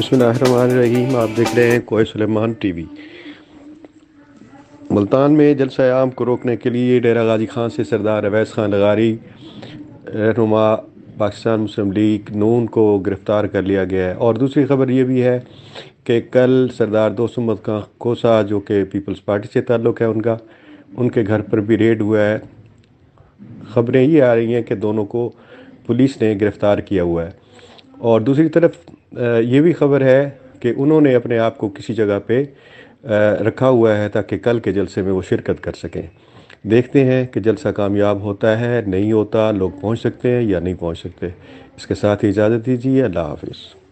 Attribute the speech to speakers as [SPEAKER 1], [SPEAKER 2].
[SPEAKER 1] रहीम आप देख रहे हैं कोय सलेमान टीवी मुल्तान में जलसा आम को रोकने के लिए डेरा गाजी खान से सरदार अवैस खान लगारी रहनुमा पाकिस्तान मुस्लिम लीग नून को गिरफ़्तार कर लिया गया है और दूसरी खबर ये भी है कि कल सरदार मद खां कोसा जो कि पीपल्स पार्टी से ताल्लुक़ है उनका उनके घर पर भी रेड हुआ है खबरें ये आ रही हैं कि दोनों को पुलिस ने गिरफ़्तार किया हुआ है और दूसरी तरफ ये भी खबर है कि उन्होंने अपने आप को किसी जगह पे रखा हुआ है ताकि कल के जलसे में वो शिरकत कर सकें देखते हैं कि जलसा कामयाब होता है नहीं होता लोग पहुंच सकते हैं या नहीं पहुंच सकते इसके साथ ही इजाज़त दीजिए अल्लाह हाफिज़